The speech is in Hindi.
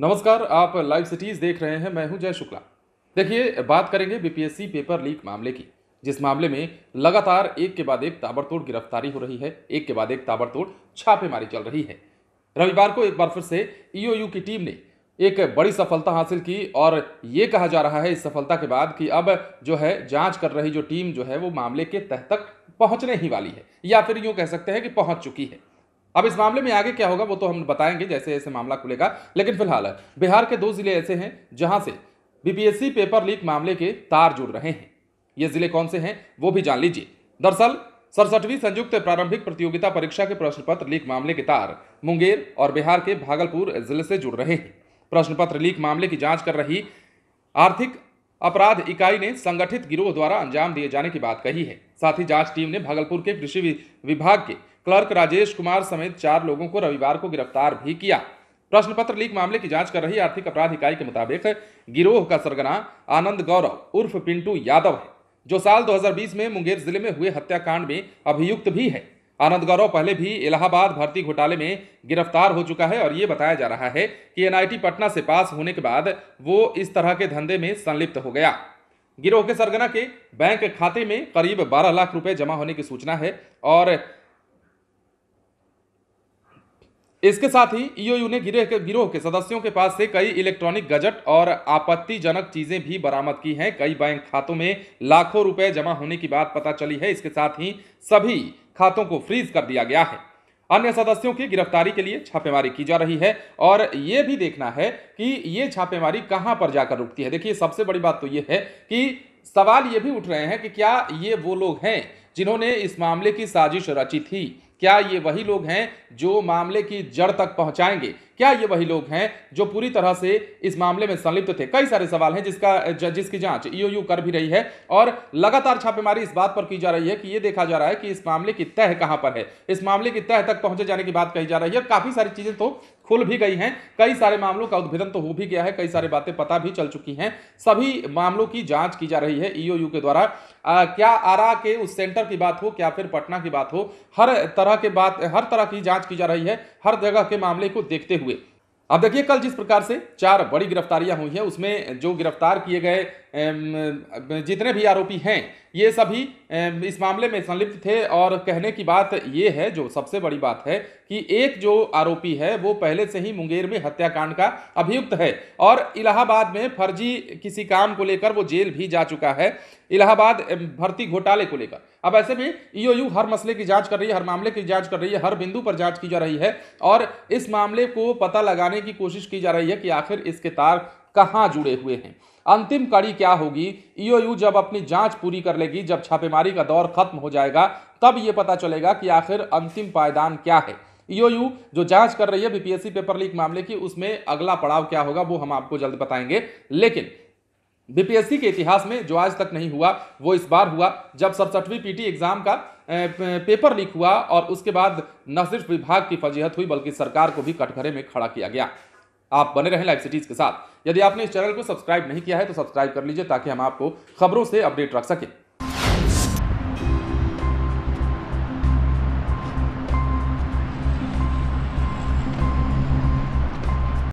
नमस्कार आप लाइव सिटीज देख रहे हैं मैं हूं जय शुक्ला देखिए बात करेंगे बीपीएससी पेपर लीक मामले की जिस मामले में लगातार एक के बाद एक ताबड़तोड़ गिरफ्तारी हो रही है एक के बाद एक ताबड़तोड़ छापेमारी चल रही है रविवार को एक बार फिर से ईओयू e की टीम ने एक बड़ी सफलता हासिल की और ये कहा जा रहा है इस सफलता के बाद कि अब जो है जांच कर रही जो टीम जो है वो मामले के तह तक पहुंचने ही वाली है या फिर यूं कह सकते हैं कि पहुंच चुकी है अब इस मामले में आगे क्या होगा वो तो हम बताएंगे जैसे जैसे मामला खुलेगा लेकिन फिलहाल बिहार के दो जिले ऐसे हैं जहां से बीपीएससी पेपर लीक मामले के तार जुड़ रहे हैं ये जिले कौन से हैं वो भी जान लीजिए दरअसल सड़सठवीं संयुक्त प्रारंभिक प्रतियोगिता परीक्षा के प्रश्न पत्र लीक मामले के तार मुंगेर और बिहार के भागलपुर जिले से जुड़ रहे हैं प्रश्न पत्र लीक मामले की जांच कर रही आर्थिक अपराध इकाई ने संगठित गिरोह द्वारा अंजाम दिए जाने की बात कही है साथ ही जांच टीम ने भागलपुर के कृषि विभाग के क्लर्क राजेश कुमार समेत चार लोगों को रविवार को गिरफ्तार भी किया प्रश्न पत्र लीक मामले की जांच कर रही आर्थिक अपराध इकाई के मुताबिक गिरोह का सरगना आनंद गौरव उर्फ पिंटू यादव है जो साल 2020 में मुंगेर जिले में हुए हत्याकांड में अभियुक्त भी है आनंद गौरव पहले भी इलाहाबाद भर्ती घोटाले में गिरफ्तार हो चुका है और ये बताया जा रहा है कि एनआईटी पटना से पास होने के बाद वो इस तरह के धंधे में संलिप्त हो गया गिरोह के सरगना के बैंक खाते में करीब 12 लाख रुपए जमा होने की सूचना है और इसके साथ ही ईओयू ने गिरोह के गिरोह के सदस्यों के पास से कई इलेक्ट्रॉनिक गजट और आपत्तिजनक चीजें भी बरामद की हैं कई बैंक खातों में लाखों रुपए जमा होने की बात पता चली है इसके साथ ही सभी खातों को फ्रीज कर दिया गया है अन्य सदस्यों की गिरफ्तारी के लिए छापेमारी की जा रही है और ये भी देखना है कि ये छापेमारी कहाँ पर जाकर रुकती है देखिए सबसे बड़ी बात तो ये है कि सवाल ये भी उठ रहे हैं कि क्या ये वो लोग हैं जिन्होंने इस मामले की साजिश रची थी क्या ये वही लोग हैं जो मामले की जड़ तक पहुंचाएंगे क्या ये वही लोग हैं जो पूरी तरह से इस मामले में संलिप्त थे कई सारे सवाल हैं जिसका ज, जिसकी जांच ईओयू e कर भी रही है और लगातार छापेमारी इस बात पर की जा रही है कि ये देखा जा रहा है कि इस मामले की तह कहां पर है इस मामले की तह तक पहुंचे जाने की बात कही जा रही है और काफी सारी चीजें तो खुल भी गई हैं कई सारे मामलों का उद्भेदन तो हो भी गया है कई सारी बातें पता भी चल चुकी हैं सभी मामलों की जांच की जा रही है ईओयू e के द्वारा आ, क्या आरा के उस सेंटर की बात हो क्या फिर पटना की बात हो हर तरह के बात हर तरह की जांच की जा रही है हर जगह के मामले को देखते हुए अब देखिए कल जिस प्रकार से चार बड़ी गिरफ्तारियां हुई हैं उसमें जो गिरफ्तार किए गए जितने भी आरोपी हैं ये सभी इस मामले में संलिप्त थे और कहने की बात ये है जो सबसे बड़ी बात है कि एक जो आरोपी है वो पहले से ही मुंगेर में हत्याकांड का अभियुक्त है और इलाहाबाद में फर्जी किसी काम को लेकर वो जेल भी जा चुका है इलाहाबाद भर्ती घोटाले को लेकर अब ऐसे में ईओयू हर मसले की जांच कर रही है हर मामले की जांच कर रही है हर बिंदु पर जांच की जा रही है और इस मामले को पता लगाने की कोशिश की जा रही है कि आखिर इसके तार कहाँ जुड़े हुए हैं अंतिम कड़ी क्या होगी ईओयू e जब अपनी जांच पूरी कर लेगी जब छापेमारी का दौर खत्म हो जाएगा तब ये पता चलेगा कि आखिर अंतिम पायदान क्या है ईओयू e जो जांच कर रही है बीपीएससी पेपर लीक मामले की उसमें अगला पड़ाव क्या होगा वो हम आपको जल्द बताएंगे लेकिन बीपीएससी के इतिहास में जो आज तक नहीं हुआ वो इस बार हुआ जब सड़सठवीं पीटी एग्जाम का पेपर लीक हुआ और उसके बाद न सिर्फ विभाग की फजीहत हुई बल्कि सरकार को भी कटघरे में खड़ा किया गया आप बने रहें लाइव सिटीज़ के साथ यदि आपने इस चैनल को सब्सक्राइब नहीं किया है तो सब्सक्राइब कर लीजिए ताकि हम आपको खबरों से अपडेट रख सकें